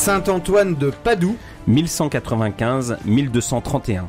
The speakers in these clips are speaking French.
Saint Antoine de Padoue 1195-1231.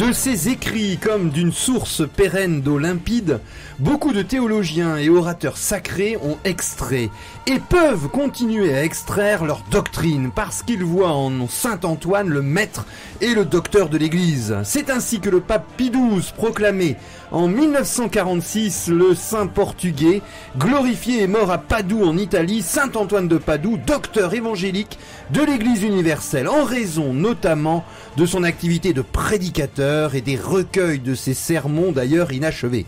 De ses écrits comme d'une source pérenne d'eau limpide, beaucoup de théologiens et orateurs sacrés ont extrait et peuvent continuer à extraire leur doctrine parce qu'ils voient en Saint Antoine le maître et le docteur de l'Église. C'est ainsi que le pape Pie XII proclamait en 1946, le saint portugais, glorifié et mort à Padoue en Italie, saint Antoine de Padoue, docteur évangélique de l'Église universelle, en raison notamment de son activité de prédicateur et des recueils de ses sermons d'ailleurs inachevés.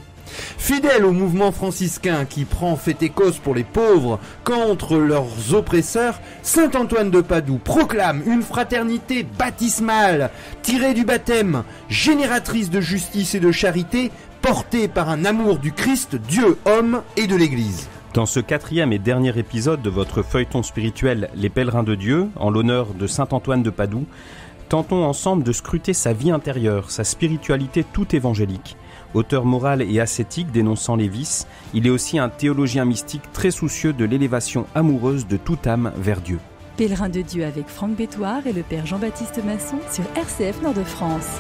Fidèle au mouvement franciscain qui prend fête écosse pour les pauvres contre leurs oppresseurs, Saint Antoine de Padoue proclame une fraternité baptismale tirée du baptême, génératrice de justice et de charité, porté par un amour du Christ, Dieu, homme et de l'Église. Dans ce quatrième et dernier épisode de votre feuilleton spirituel Les pèlerins de Dieu, en l'honneur de Saint Antoine de Padoue, tentons ensemble de scruter sa vie intérieure, sa spiritualité tout évangélique. Auteur moral et ascétique dénonçant les vices, il est aussi un théologien mystique très soucieux de l'élévation amoureuse de toute âme vers Dieu. Pèlerin de Dieu avec Franck Bétoir et le Père Jean-Baptiste Masson sur RCF Nord de France.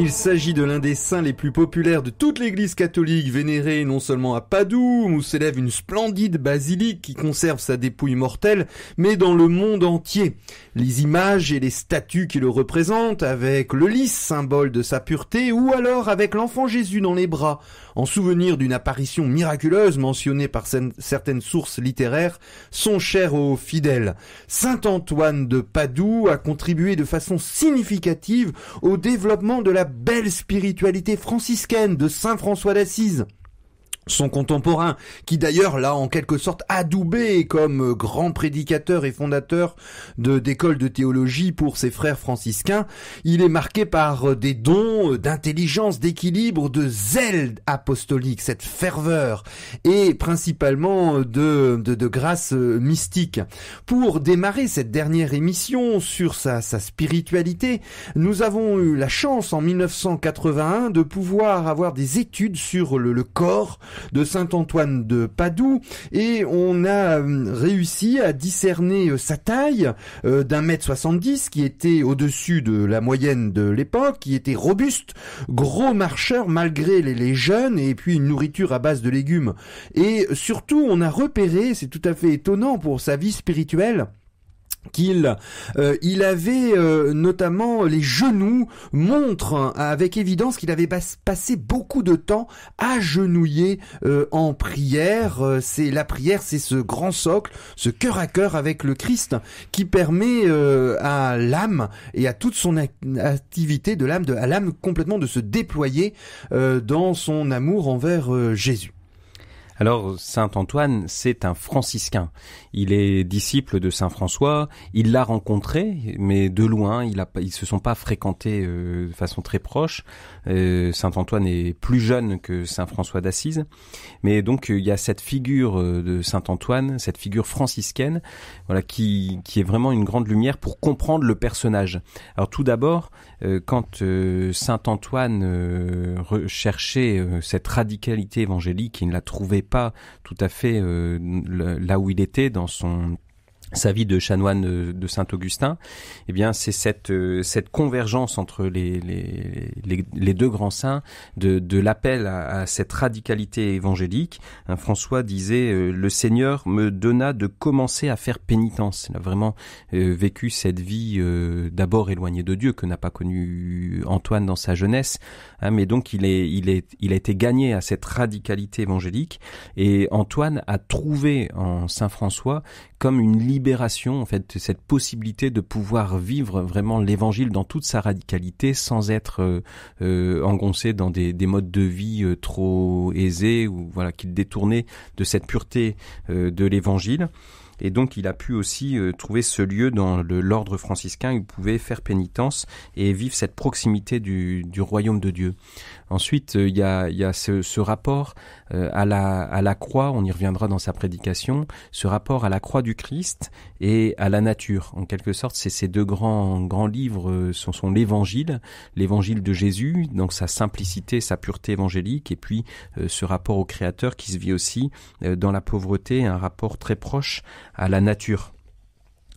Il s'agit de l'un des saints les plus populaires de toute l'église catholique, vénéré non seulement à Padoue, où s'élève une splendide basilique qui conserve sa dépouille mortelle, mais dans le monde entier. Les images et les statues qui le représentent, avec le lys, symbole de sa pureté, ou alors avec l'enfant Jésus dans les bras, en souvenir d'une apparition miraculeuse mentionnée par certaines sources littéraires, sont chères aux fidèles. Saint Antoine de Padoue a contribué de façon significative au développement de la belle spiritualité franciscaine de Saint François d'Assise son contemporain, qui d'ailleurs l'a en quelque sorte adoubé comme euh, grand prédicateur et fondateur de d'écoles de théologie pour ses frères franciscains, il est marqué par euh, des dons euh, d'intelligence, d'équilibre, de zèle apostolique, cette ferveur, et principalement de, de, grâce mystique. Pour démarrer cette dernière émission sur sa, spiritualité, nous avons eu la chance en 1981 de pouvoir avoir des études sur le corps, de Saint-Antoine de Padoue et on a euh, réussi à discerner euh, sa taille euh, d'un mètre soixante-dix qui était au-dessus de la moyenne de l'époque, qui était robuste, gros marcheur malgré les, les, jeunes et puis une nourriture à base de légumes. Et surtout, on a repéré, c'est tout à fait étonnant pour sa vie spirituelle, qu'il euh, il avait euh, notamment les genoux montrent hein, avec évidence qu'il avait passé beaucoup de temps agenouillé genouiller en prière euh, c'est la prière c'est ce grand socle ce cœur à cœur avec le Christ qui permet à l'âme et à toute son activité de l'âme de à l'âme complètement de se déployer dans son amour envers Jésus alors, Saint Antoine, c'est un franciscain. Il est disciple de Saint François, il l'a rencontré, mais de loin, il a, ils se sont pas fréquentés euh, de façon très proche. Euh, Saint Antoine est plus jeune que Saint François d'Assise, mais donc euh, il y a cette figure euh, de Saint Antoine, cette figure franciscaine, voilà qui, qui est vraiment une grande lumière pour comprendre le personnage. Alors tout d'abord, quand Saint Antoine recherchait cette radicalité évangélique, il ne la trouvait pas tout à fait là où il était dans son sa vie de chanoine euh, de Saint-Augustin, eh bien c'est cette euh, cette convergence entre les les, les, les deux grands saints de, de l'appel à, cette radicalité évangélique. Hein, François disait euh, le Seigneur me donna de commencer à faire pénitence. Il a vraiment vécu cette vie d'abord éloignée de Dieu que n'a pas connu Antoine dans sa jeunesse, hein, mais donc il est il est il a été gagné à cette radicalité évangélique et Antoine a trouvé en Saint François comme une libération, en fait, cette possibilité de pouvoir vivre vraiment l'évangile dans toute sa radicalité sans être euh, euh, engoncé dans des, modes de vie euh, trop aisés ou voilà qu'il détournait de cette pureté de l'évangile. Et donc il a pu aussi trouver ce lieu dans l'ordre franciscain où il pouvait faire pénitence et vivre cette proximité du, du royaume de Dieu. Ensuite, euh, il y a, ce, rapport euh, à, la, croix, on y reviendra dans sa prédication, ce rapport à la croix du Christ et à la nature. En quelque sorte, c'est ces deux grands, livres euh, sont, sont l'évangile, l'évangile de Jésus, donc sa simplicité, sa pureté évangélique, et puis ce rapport au Créateur qui se vit aussi dans la pauvreté, un rapport très proche à la nature.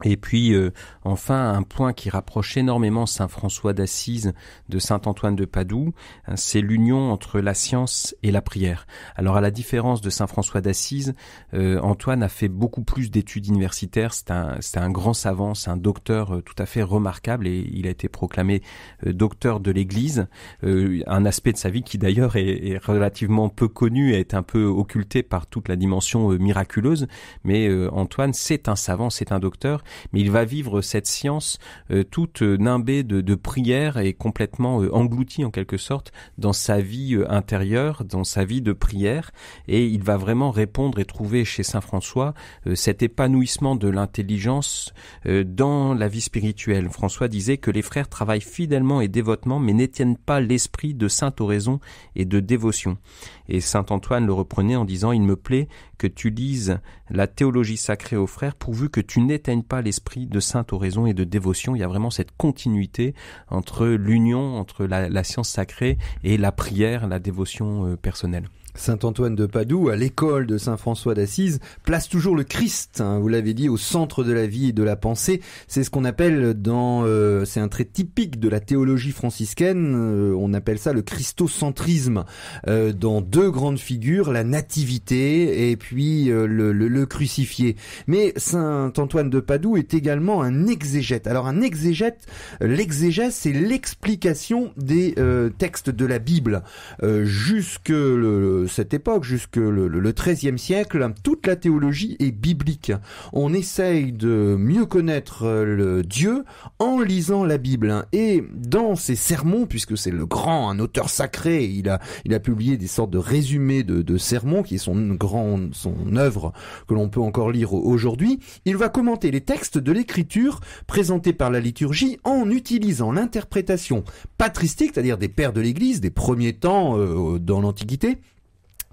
Et puis euh, enfin un point qui rapproche énormément Saint François d'Assise de Saint Antoine de Padoue, hein, c'est l'union entre la science et la prière. Alors à la différence de Saint François d'Assise, euh, Antoine a fait beaucoup plus d'études universitaires, c'est un, grand savant, c'est un docteur euh, tout à fait remarquable et il a été proclamé docteur de l'Église, un aspect de sa vie qui d'ailleurs est, est, relativement peu connu et est un peu occulté par toute la dimension miraculeuse, mais Antoine c'est un savant, c'est un docteur mais il va vivre cette science euh, toute euh, nimbée de, prières prière et complètement euh, engloutie en quelque sorte dans sa vie intérieure, dans sa vie de prière, et il va vraiment répondre et trouver chez Saint François cet épanouissement de l'intelligence dans la vie spirituelle. François disait que les frères travaillent fidèlement et dévotement, mais n'étiennent pas l'esprit de sainte oraison et de dévotion. Et Saint Antoine le reprenait en disant Il me plaît que tu lises la théologie sacrée aux frères, pourvu que tu n'éteignes pas l'esprit de sainte oraison et de dévotion. Il y a vraiment cette continuité entre l'union, entre la, la, science sacrée et la prière, la dévotion euh, personnelle. Saint-Antoine de Padoue, à l'école de Saint-François d'Assise, place toujours le Christ, hein, vous l'avez dit, au centre de la vie et de la pensée. C'est ce qu'on appelle dans, euh, c'est un trait typique de la théologie franciscaine, euh, on appelle ça le christocentrisme, euh, dans deux grandes figures, la nativité et puis le, crucifié. Mais Saint-Antoine de Padoue est également un exégète. Alors un exégète, l'exégèse, c'est l'explication des textes de la Bible jusque le cette époque, jusque le, XIIIe siècle, toute la théologie est biblique. On essaye de mieux connaître euh, le Dieu en lisant la Bible. Hein. Et dans ses sermons, puisque c'est le grand, un auteur sacré, il a, il a publié des sortes de résumés de, sermons, qui est son grand, son œuvre que l'on peut encore lire aujourd'hui, il va commenter les textes de l'écriture présentés par la liturgie en utilisant l'interprétation patristique, c'est-à-dire des pères de l'Église, des premiers temps euh, dans l'Antiquité,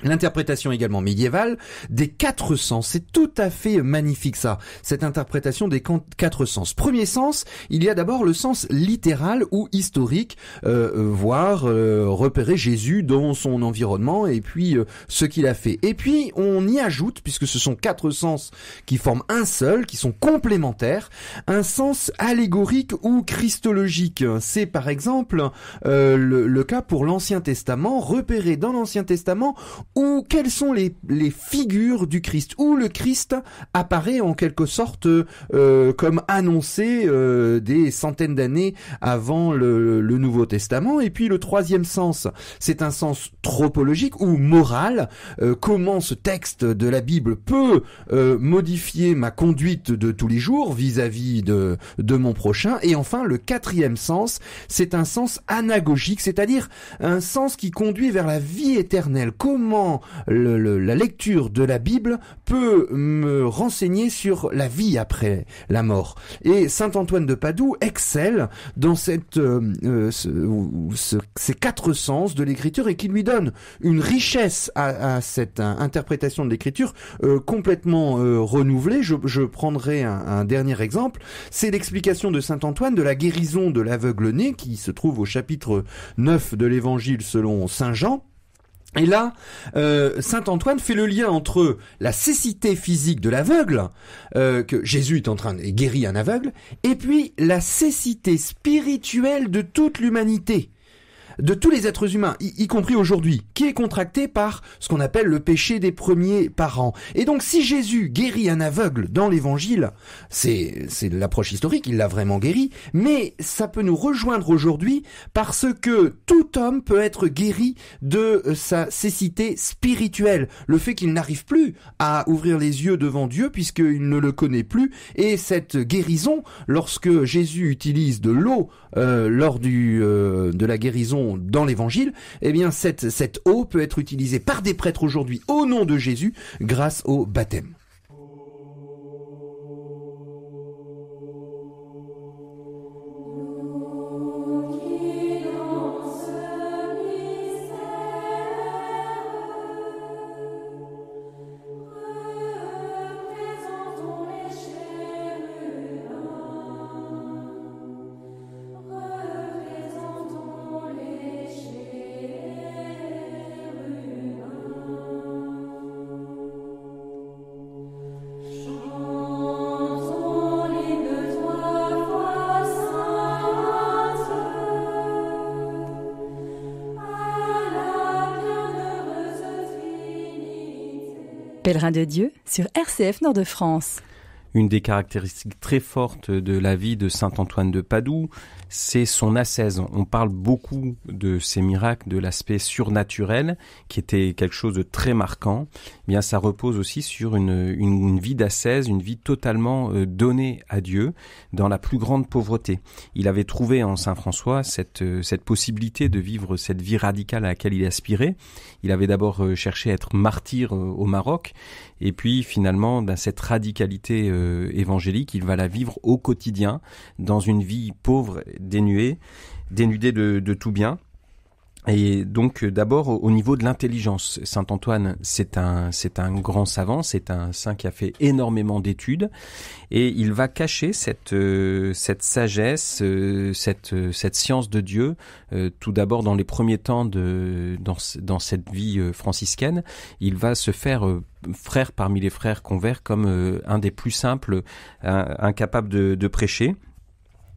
L'interprétation également médiévale des quatre sens, c'est tout à fait magnifique ça, cette interprétation des quatre sens. Premier sens, il y a d'abord le sens littéral ou historique, euh, euh voir, euh, repérer Jésus dans son environnement et puis euh, ce qu'il a fait. Et puis on y ajoute, puisque ce sont quatre sens qui forment un seul, qui sont complémentaires, un sens allégorique ou christologique. C'est par exemple le, le cas pour l'Ancien Testament, repérer dans l'Ancien Testament ou quelles sont les, les figures du Christ, où le Christ apparaît en quelque sorte euh, comme annoncé euh, des centaines d'années avant le, Nouveau Testament. Et puis le troisième sens, c'est un sens tropologique ou moral, euh, comment ce texte de la Bible peut modifier ma conduite de tous les jours vis-à-vis de, de mon prochain. Et enfin, le quatrième sens, c'est un sens anagogique, c'est-à-dire un sens qui conduit vers la vie éternelle. Comment la lecture de la Bible peut me renseigner sur la vie après la mort. Et Saint Antoine de Padoue excelle dans euh, euh, ces quatre sens de l'écriture et qui lui donne une richesse à, cette euh, interprétation de l'écriture complètement renouvelée. Je, prendrai un, un, dernier exemple, c'est l'explication de Saint Antoine de la guérison de l'aveugle-né qui se trouve au chapitre 9 de l'évangile selon Saint Jean. Et là, euh, Saint Antoine fait le lien entre la cécité physique de l'aveugle, euh, que Jésus est en train de guérir un aveugle, et puis la cécité spirituelle de toute l'humanité de tous les êtres humains, y, compris aujourd'hui, qui est contracté par ce qu'on appelle le péché des premiers parents. Et donc si Jésus guérit un aveugle dans l'évangile, c'est l'approche historique, il l'a vraiment guéri, mais ça peut nous rejoindre aujourd'hui parce que tout homme peut être guéri de euh, sa cécité spirituelle, le fait qu'il n'arrive plus à ouvrir les yeux devant Dieu puisqu'il ne le connaît plus, et cette guérison, lorsque Jésus utilise de l'eau euh, lors du, euh, de la guérison dans l'évangile, eh bien cette, cette eau peut être utilisée par des prêtres aujourd'hui au nom de Jésus grâce au baptême. Pèlerin de Dieu sur RCF Nord de France. Une des caractéristiques très fortes de la vie de Saint Antoine de Padoue, c'est son ascèse. On parle beaucoup de ces miracles, de l'aspect surnaturel, qui était quelque chose de très marquant. Eh bien, ça repose aussi sur une, une, vie d'ascèse, une vie totalement euh, donnée à Dieu, dans la plus grande pauvreté. Il avait trouvé en Saint François cette, euh, cette possibilité de vivre cette vie radicale à laquelle il aspirait. Il avait d'abord euh, cherché à être martyr au Maroc, et puis finalement, dans ben, cette radicalité évangélique, il va la vivre au quotidien, dans une vie pauvre dénué, dénudé de, tout bien. Et donc euh, d'abord au niveau de l'intelligence, Saint Antoine, c'est un c'est un grand savant, c'est un saint qui a fait énormément d'études et il va cacher cette euh, cette sagesse, euh, cette science de Dieu tout d'abord dans les premiers temps de dans cette vie franciscaine, il va se faire frère parmi les frères converts comme un des plus simples incapable de prêcher.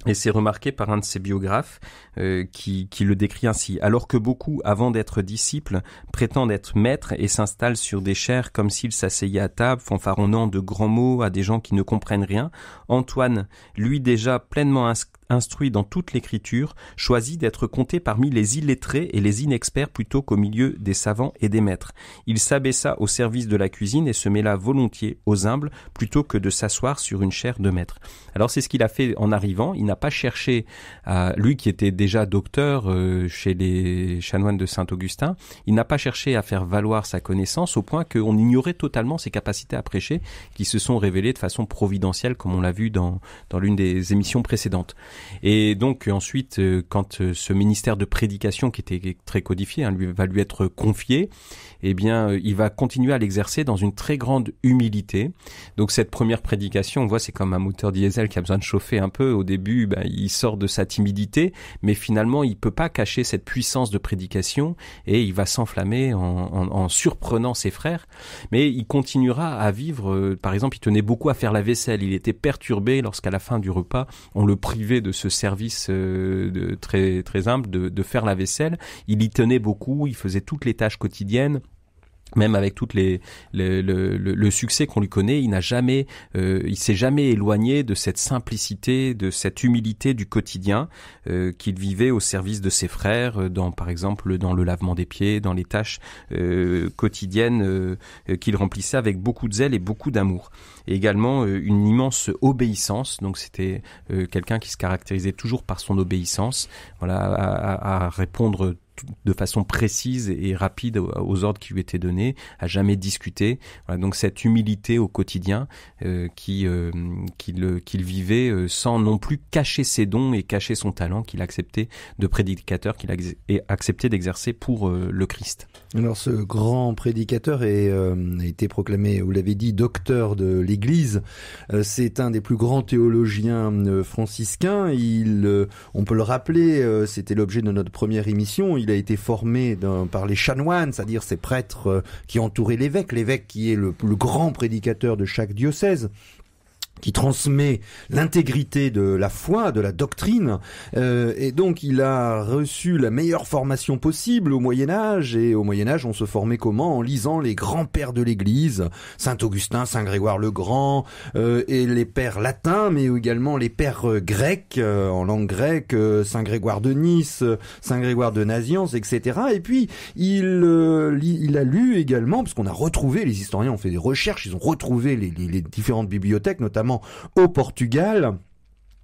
Et c'est remarqué par un de ses biographes euh, qui, qui, le décrit ainsi. Alors que beaucoup, avant d'être disciples, prétendent être maîtres et s'installent sur des chairs comme s'ils s'asseyaient à table, fanfaronnant de grands mots à des gens qui ne comprennent rien, Antoine, lui déjà pleinement inscrit instruit dans toute l'écriture, choisit d'être compté parmi les illettrés et les inexperts plutôt qu'au milieu des savants et des maîtres. Il s'abaissa au service de la cuisine et se mêla volontiers aux humbles plutôt que de s'asseoir sur une chaire de maître. Alors c'est ce qu'il a fait en arrivant, il n'a pas cherché lui qui était déjà docteur euh, chez les chanoines de Saint-Augustin, il n'a pas cherché à faire valoir sa connaissance au point qu'on ignorait totalement ses capacités à prêcher qui se sont révélées de façon providentielle comme on l'a vu dans, dans l'une des émissions précédentes. Et donc ensuite, euh, quand euh, ce ministère de prédication, qui était très codifié, hein, lui, va lui être confié, eh bien, euh, il va continuer à l'exercer dans une très grande humilité. Donc cette première prédication, on voit, c'est comme un moteur diesel qui a besoin de chauffer un peu. Au début, ben, il sort de sa timidité, mais finalement, il peut pas cacher cette puissance de prédication et il va s'enflammer en, surprenant ses frères. Mais il continuera à vivre. par exemple, il tenait beaucoup à faire la vaisselle. Il était perturbé lorsqu'à la fin du repas, on le privait de ce service euh, très humble de, de faire la vaisselle. Il y tenait beaucoup. Il faisait toutes les tâches quotidiennes même avec toutes les, le, succès qu'on lui connaît, il n'a jamais, euh, il s'est jamais éloigné de cette simplicité, de cette humilité du quotidien euh, qu'il vivait au service de ses frères, euh, dans par exemple dans le lavement des pieds, dans les tâches quotidiennes qu'il remplissait avec beaucoup de zèle et beaucoup d'amour. également une immense obéissance. Donc c'était quelqu'un qui se caractérisait toujours par son obéissance, voilà, à, à répondre de façon précise et rapide aux ordres qui lui étaient donnés, à jamais discuter. donc cette humilité au quotidien euh, euh, qu'il vivait euh, sans non plus cacher ses dons et cacher son talent qu'il acceptait de prédicateur, qu'il acceptait d'exercer pour le Christ. Alors ce grand prédicateur a été proclamé, vous l'avez dit, docteur de l'Église. C'est un des plus grands théologiens franciscains. Il, on peut le rappeler, c'était l'objet de notre première émission. Il a été formé par les chanoines, c'est-à-dire ces prêtres euh, qui entouraient l'évêque, l'évêque qui est le, plus grand prédicateur de chaque diocèse qui transmet l'intégrité de la foi, de la doctrine, euh, et donc il a reçu la meilleure formation possible au Moyen Âge, et au Moyen Âge on se formait comment En lisant les grands pères de l'Église, Saint Augustin, Saint Grégoire le Grand, euh, et les pères latins, mais également les pères euh, grecs, euh, en langue grecque, Saint Grégoire de Nice, Saint Grégoire de Naziance etc. Et puis il, il a lu également, parce qu'on a retrouvé, les historiens ont fait des recherches, ils ont retrouvé les différentes bibliothèques, notamment au Portugal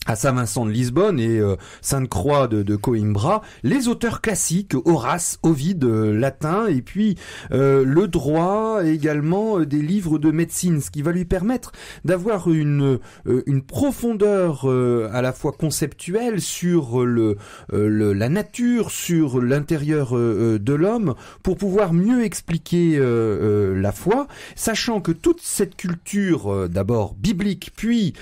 à Saint-Vincent de Lisbonne et euh, Sainte-Croix de, de, Coimbra, les auteurs classiques, Horace, Ovide, euh, latin, et puis euh, le droit, également des livres de médecine, ce qui va lui permettre d'avoir une, une profondeur à la fois conceptuelle sur le la nature, sur l'intérieur de l'homme, pour pouvoir mieux expliquer la foi, sachant que toute cette culture, d'abord biblique, puis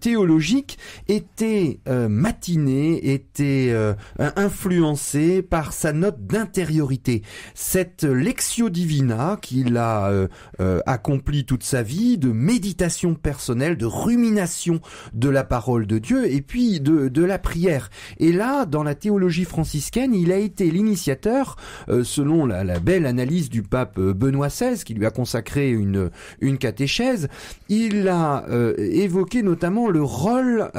théologique, est était matiné, était euh, euh influencé par sa note d'intériorité. Cette lectio divina qu'il a euh, euh, accomplie toute sa vie, de méditation personnelle, de rumination de la parole de Dieu et puis de, de la prière. Et là, dans la théologie franciscaine, il a été l'initiateur, euh, selon la, la, belle analyse du pape Benoît XVI, qui lui a consacré une, une catéchèse, il a évoqué notamment le rôle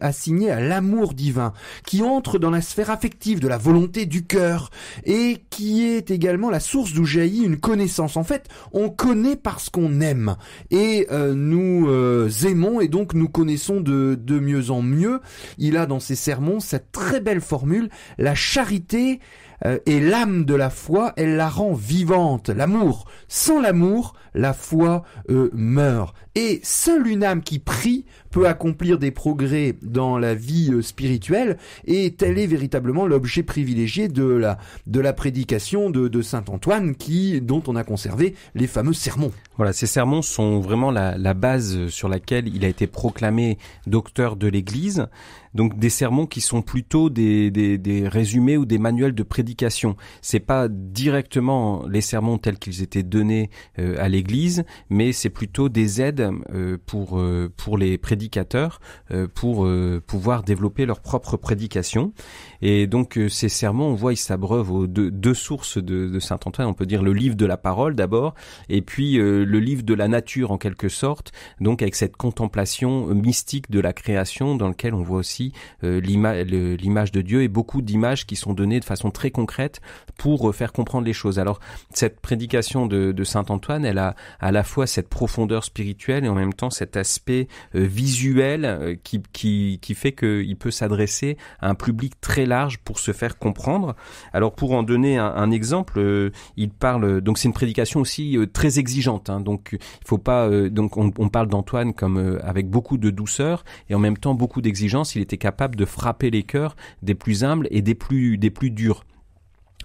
assigné à l'amour divin, qui entre dans la sphère affective de la volonté du cœur, et qui est également la source d'où jaillit une connaissance. En fait, on connaît parce qu'on aime, et euh, nous euh, aimons, et donc nous connaissons de, de mieux en mieux. Il a dans ses sermons cette très belle formule, la charité euh, et l'âme de la foi, elle la rend vivante. L'amour. Sans l'amour, la foi euh, meurt. Et seule une âme qui prie peut accomplir des progrès dans la vie euh, spirituelle, et tel est véritablement l'objet privilégié de la, de la prédication de, de Saint Antoine, qui, dont on a conservé les fameux sermons. Voilà, ces sermons sont vraiment la, base sur laquelle il a été proclamé docteur de l'Église. Donc des sermons qui sont plutôt des, résumés ou des manuels de prédication. C'est pas directement les sermons tels qu'ils étaient donnés euh, à l'Église, mais c'est plutôt des aides euh, pour euh, pour les prédicateurs pour pouvoir développer leur propre prédication. Et donc euh, ces sermons, on voit, ils s'abreuvent aux deux, sources de, de, Saint Antoine. On peut dire le livre de la parole d'abord, et puis euh, le livre de la nature en quelque sorte. Donc avec cette contemplation euh, mystique de la création, dans lequel on voit aussi euh, l'image de Dieu et beaucoup d'images qui sont données de façon très concrète pour faire comprendre les choses. Alors cette prédication de, de Saint Antoine, elle a à la fois cette profondeur spirituelle et en même temps cet aspect visuel qui, qui, qui fait qu'il peut s'adresser à un public très large pour se faire comprendre. Alors pour en donner un, exemple, euh, il parle euh, donc c'est une prédication aussi euh, très exigeante. Hein. donc il faut pas donc on, parle d'Antoine comme avec beaucoup de douceur et en même temps beaucoup d'exigence. Il était capable de frapper les cœurs des plus humbles et des plus des plus durs.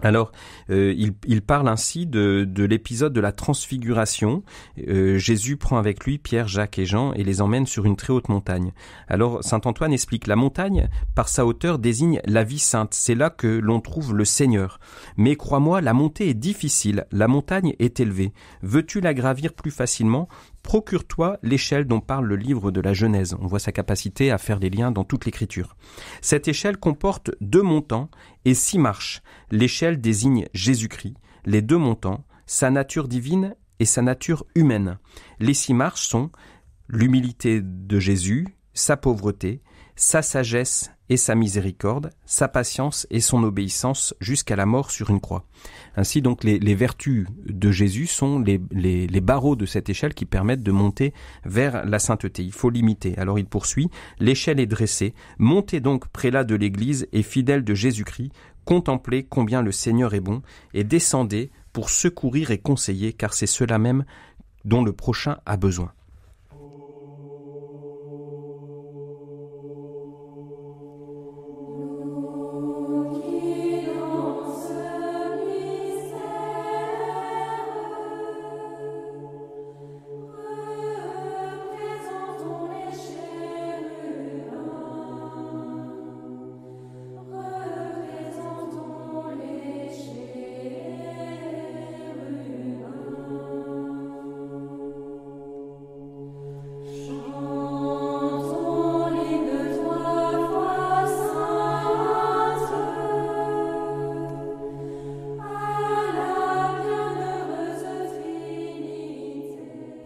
Alors, euh, il, parle ainsi de, l'épisode de la transfiguration. Euh, Jésus prend avec lui Pierre, Jacques et Jean et les emmène sur une très haute montagne. Alors, Saint Antoine explique, la montagne, par sa hauteur, désigne la vie sainte. C'est là que l'on trouve le Seigneur. Mais crois-moi, la montée est difficile, la montagne est élevée. Veux-tu la gravir plus facilement procure-toi l'échelle dont parle le livre de la Genèse. On voit sa capacité à faire des liens dans toute l'écriture. Cette échelle comporte deux montants et six marches. L'échelle désigne Jésus-Christ, les deux montants, sa nature divine et sa nature humaine. Les six marches sont l'humilité de Jésus, sa pauvreté, sa sagesse et sa miséricorde, sa patience et son obéissance jusqu'à la mort sur une croix. Ainsi donc les, vertus de Jésus sont les, barreaux de cette échelle qui permettent de monter vers la sainteté. Il faut l'imiter. Alors il poursuit, l'échelle est dressée, montez donc prélat de l'Église et fidèle de Jésus-Christ, contemplez combien le Seigneur est bon, et descendez pour secourir et conseiller, car c'est cela même dont le prochain a besoin.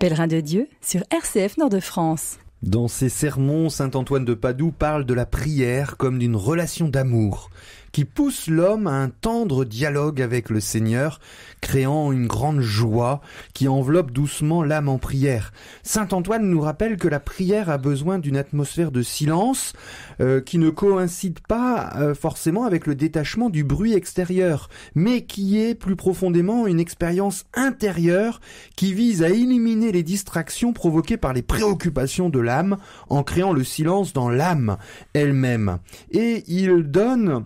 Pèlerin de Dieu sur RCF Nord de France. Dans ses sermons, Saint Antoine de Padoue parle de la prière comme d'une relation d'amour qui pousse l'homme à un tendre dialogue avec le Seigneur, créant une grande joie qui enveloppe doucement l'âme en prière. Saint Antoine nous rappelle que la prière a besoin d'une atmosphère de silence euh, qui ne coïncide pas euh, forcément avec le détachement du bruit extérieur, mais qui est plus profondément une expérience intérieure qui vise à éliminer les distractions provoquées par les préoccupations de l'âme en créant le silence dans l'âme elle-même. Et il donne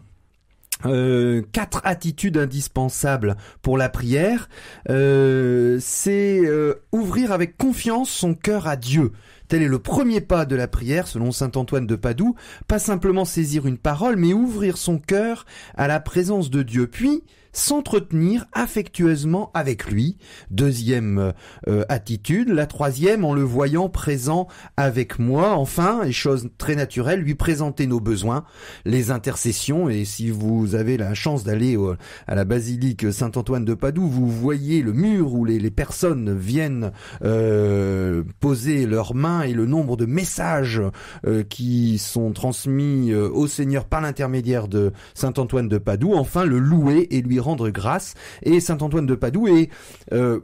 euh, quatre attitudes indispensables pour la prière. Euh, c'est euh, ouvrir avec confiance son cœur à Dieu. Tel est le premier pas de la prière, selon saint Antoine de Padoue. Pas simplement saisir une parole, mais ouvrir son cœur à la présence de Dieu. Puis, s'entretenir affectueusement avec lui. Deuxième euh, attitude. La troisième, en le voyant présent avec moi. Enfin, et chose très naturelle, lui présenter nos besoins, les intercessions. Et si vous avez la chance d'aller à la basilique Saint-Antoine de Padoue, vous voyez le mur où les, personnes viennent euh, poser leurs mains et le nombre de messages euh, qui sont transmis au Seigneur par l'intermédiaire de Saint-Antoine de Padoue. Enfin, le louer et lui rendre grâce. Et saint Antoine de Padoue et euh,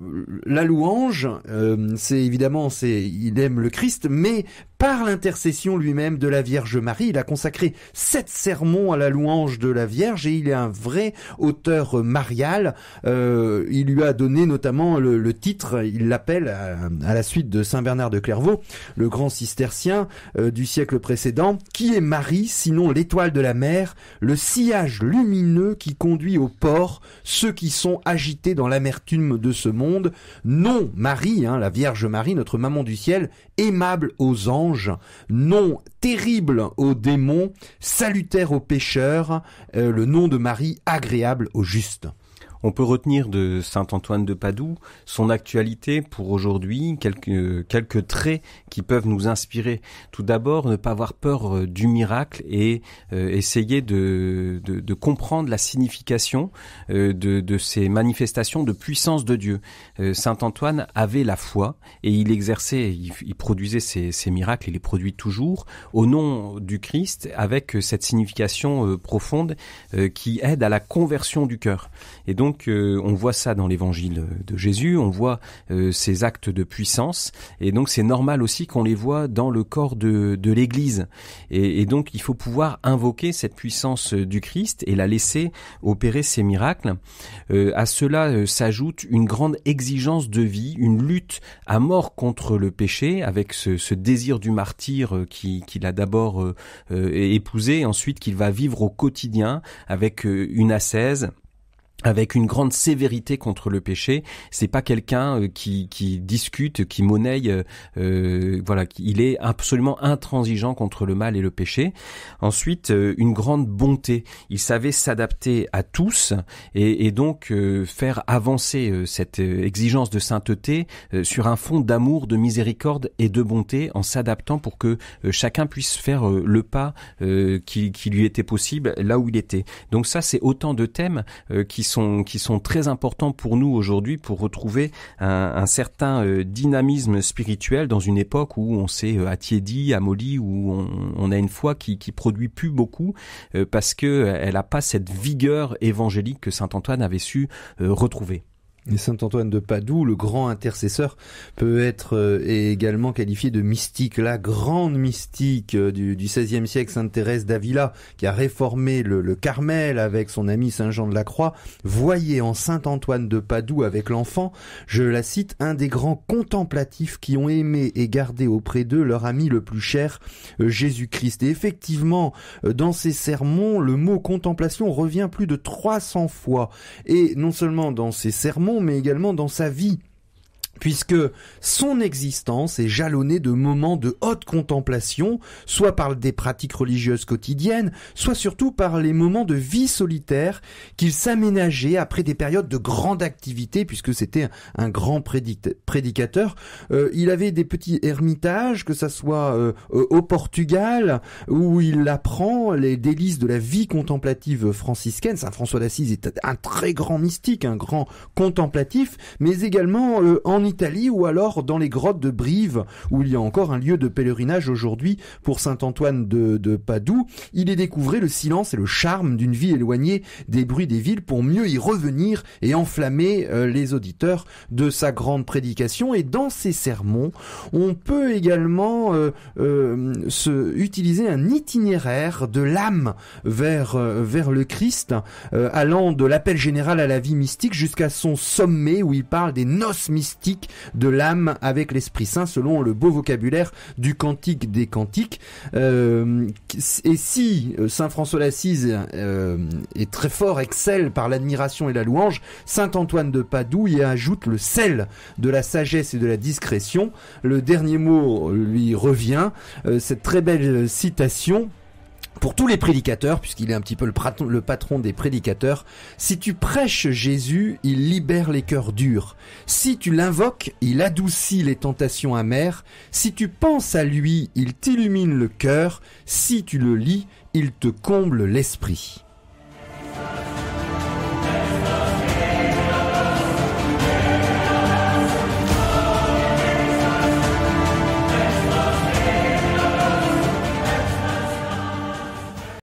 la louange, euh, c'est évidemment, c'est il aime le Christ, mais par l'intercession lui-même de la Vierge Marie. Il a consacré sept sermons à la louange de la Vierge et il est un vrai auteur marial. Euh, il lui a donné notamment le, titre, il l'appelle euh, à, la suite de Saint Bernard de Clairvaux, le grand cistercien euh, du siècle précédent. Qui est Marie sinon l'étoile de la mer, le sillage lumineux qui conduit au port ceux qui sont agités dans l'amertume de ce monde. Non, Marie, hein, la Vierge Marie, notre maman du ciel, aimable aux anges nom terrible aux démons, salutaire aux pécheurs, euh, le nom de Marie agréable aux justes. On peut retenir de Saint Antoine de Padoue son actualité pour aujourd'hui, quelques, quelques traits qui peuvent nous inspirer. Tout d'abord, ne pas avoir peur euh, du miracle et euh, essayer de, comprendre la signification euh, de, ces manifestations de puissance de Dieu. Saint Antoine avait la foi et il exerçait, il, produisait ces miracles, il les produit toujours au nom du Christ avec cette signification profonde qui aide à la conversion du cœur. Et donc euh, on voit ça dans l'évangile de Jésus, on voit euh, ces actes de puissance, et donc c'est normal aussi qu'on les voit dans le corps de, l'Église. Et, donc il faut pouvoir invoquer cette puissance euh, du Christ et la laisser opérer ses miracles. à cela s'ajoute une grande exigence de vie, une lutte à mort contre le péché, avec ce, désir du martyr qu'il qui a d'abord épousé, ensuite qu'il va vivre au quotidien avec une ascèse avec une grande sévérité contre le péché. C'est pas quelqu'un euh, qui, qui discute, qui monnaie. Euh, euh voilà, il est absolument intransigeant contre le mal et le péché. Ensuite, euh, une grande bonté. Il savait s'adapter à tous et, et donc faire avancer cette exigence de sainteté sur un fond d'amour, de miséricorde et de bonté, en s'adaptant pour que chacun puisse faire le pas qui, qui lui était possible là où il était. Donc ça, c'est autant de thèmes qui sont, qui sont très importants pour nous aujourd'hui pour retrouver un, certain euh, dynamisme spirituel dans une époque où on s'est euh, attiédi, amolli, où on, a une foi qui, qui produit plus beaucoup euh, parce que elle n'a pas cette vigueur évangélique que saint Antoine avait su retrouver. Saint Antoine de Padoue, le grand intercesseur, peut être euh, également qualifié de mystique, la grande mystique euh, du, XVIe siècle, Sainte Thérèse d'Avila, qui a réformé le, le, Carmel avec son ami Saint Jean de la Croix, voyez en Saint Antoine de Padoue avec l'enfant, je la cite, un des grands contemplatifs qui ont aimé et gardé auprès d'eux leur ami le plus cher, euh, Jésus-Christ. Et effectivement, dans ses sermons, le mot contemplation revient plus de 300 fois. Et non seulement dans ses sermons, mais également dans sa vie puisque son existence est jalonnée de moments de haute contemplation, soit par des pratiques religieuses quotidiennes, soit surtout par les moments de vie solitaire qu'il s'aménageait après des périodes de grande activité, puisque c'était un grand prédicateur. Euh, il avait des petits ermitages, que ça soit euh, au Portugal, où il apprend les délices de la vie contemplative franciscaine. Saint François d'Assise est un très grand mystique, un grand contemplatif, mais également euh, en Italie ou alors dans les grottes de Brive, où il y a encore un lieu de pèlerinage aujourd'hui pour Saint Antoine de, Padoue. Il est découvert le silence et le charme d'une vie éloignée des bruits des villes pour mieux y revenir et enflammer euh, les auditeurs de sa grande prédication. Et dans ses sermons, on peut également euh, euh, se utiliser un itinéraire de l'âme vers vers le Christ, allant de l'appel général à la vie mystique jusqu'à son sommet où il parle des noces mystiques de l'âme avec l'Esprit Saint, selon le beau vocabulaire du Cantique des Cantiques. Euh, et si euh, Saint François l'Assise euh, est très fort, excelle par l'admiration et la louange, Saint Antoine de Padoue y ajoute le sel de la sagesse et de la discrétion. Le dernier mot lui revient. cette très belle citation pour tous les prédicateurs, puisqu'il est un petit peu le, patron des prédicateurs, si tu prêches Jésus, il libère les cœurs durs. Si tu l'invoques, il adoucit les tentations amères. Si tu penses à lui, il t'illumine le cœur. Si tu le lis, il te comble l'esprit.